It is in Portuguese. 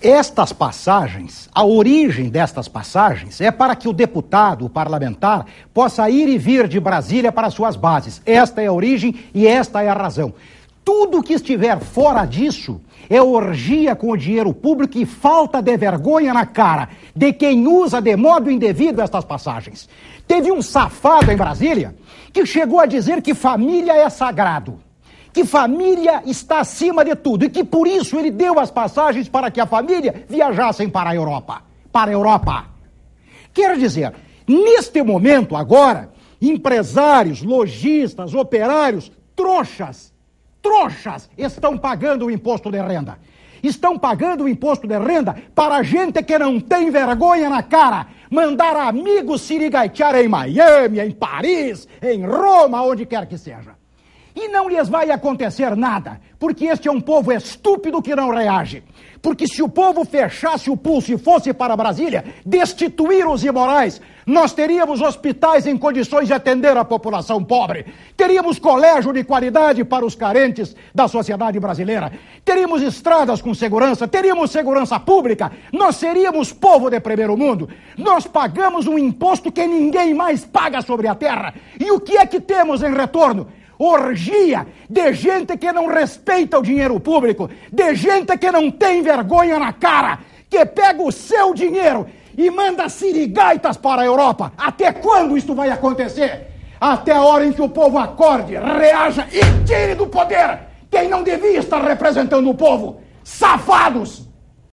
Estas passagens, a origem destas passagens é para que o deputado, o parlamentar, possa ir e vir de Brasília para suas bases. Esta é a origem e esta é a razão. Tudo que estiver fora disso é orgia com o dinheiro público e falta de vergonha na cara de quem usa de modo indevido estas passagens. Teve um safado em Brasília que chegou a dizer que família é sagrado que família está acima de tudo e que por isso ele deu as passagens para que a família viajassem para a Europa. Para a Europa. Quero dizer, neste momento agora, empresários, lojistas, operários, trouxas, trouxas estão pagando o imposto de renda. Estão pagando o imposto de renda para gente que não tem vergonha na cara. Mandar amigos se ligaitear em Miami, em Paris, em Roma, onde quer que seja e não lhes vai acontecer nada, porque este é um povo estúpido que não reage. Porque se o povo fechasse o pulso e fosse para Brasília, destituir os imorais, nós teríamos hospitais em condições de atender a população pobre, teríamos colégio de qualidade para os carentes da sociedade brasileira, teríamos estradas com segurança, teríamos segurança pública, nós seríamos povo de primeiro mundo. Nós pagamos um imposto que ninguém mais paga sobre a terra. E o que é que temos em retorno? orgia de gente que não respeita o dinheiro público, de gente que não tem vergonha na cara, que pega o seu dinheiro e manda sirigaitas para a Europa. Até quando isso vai acontecer? Até a hora em que o povo acorde, reaja e tire do poder quem não devia estar representando o povo. Safados!